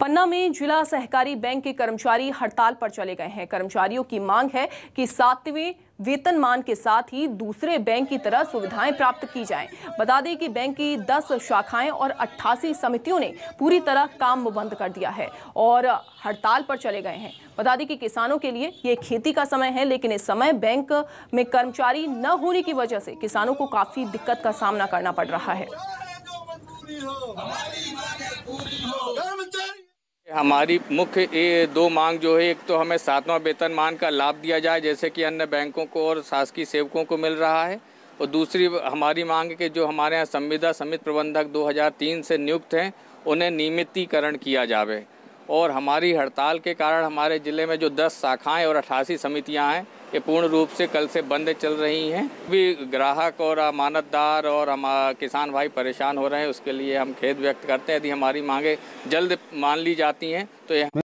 पन्ना में जिला सहकारी बैंक के कर्मचारी हड़ताल पर चले गए हैं कर्मचारियों की मांग है कि सातवें वेतन मान के साथ ही दूसरे बैंक की तरह सुविधाएं प्राप्त की जाएं। बता दें कि बैंक की 10 शाखाएं और 88 समितियों ने पूरी तरह काम बंद कर दिया है और हड़ताल पर चले गए हैं बता दें कि किसानों के लिए ये खेती का समय है लेकिन इस समय बैंक में कर्मचारी न होने की वजह से किसानों को काफी दिक्कत का सामना करना पड़ रहा है हमारी मुख्य ये दो मांग जो है एक तो हमें सातवां मान का लाभ दिया जाए जैसे कि अन्य बैंकों को और शासकीय सेवकों को मिल रहा है और दूसरी हमारी मांग कि जो हमारे यहाँ संविदा समिति प्रबंधक 2003 से नियुक्त हैं उन्हें नियमितीकरण किया जावे और हमारी हड़ताल के कारण हमारे ज़िले में जो 10 शाखाएं और अठासी समितियां हैं ये पूर्ण रूप से कल से बंद चल रही हैं भी ग्राहक और अमानतदार और हम किसान भाई परेशान हो रहे हैं उसके लिए हम खेद व्यक्त करते हैं यदि हमारी मांगे जल्द मान ली जाती हैं तो यह